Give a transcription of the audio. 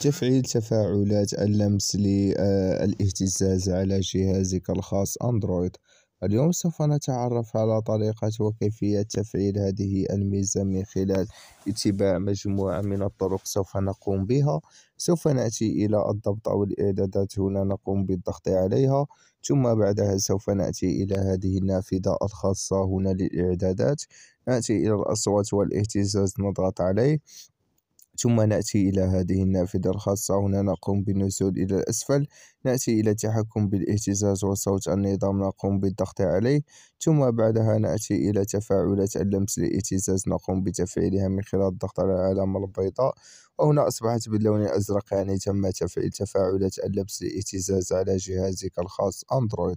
تفعيل تفاعلات اللمس للاهتزاز على جهازك الخاص أندرويد اليوم سوف نتعرف على طريقة وكيفية تفعيل هذه الميزة من خلال اتباع مجموعة من الطرق سوف نقوم بها سوف نأتي إلى الضبط أو الإعدادات هنا نقوم بالضغط عليها ثم بعدها سوف نأتي إلى هذه النافذة الخاصة هنا للإعدادات نأتي إلى الأصوات والاهتزاز نضغط عليه ثم نأتي إلى هذه النافذة الخاصة هنا نقوم بالنزول إلى الأسفل نأتي إلى التحكم بالاهتزاز وصوت النظام نقوم بالضغط عليه ثم بعدها نأتي إلى تفاعلات اللمس للاهتزاز نقوم بتفعيلها من خلال الضغط على العلامة البيضاء وهنا أصبحت باللون الأزرق يعني تم تفعيل تفاعلات اللمس للاهتزاز على جهازك الخاص أندرويد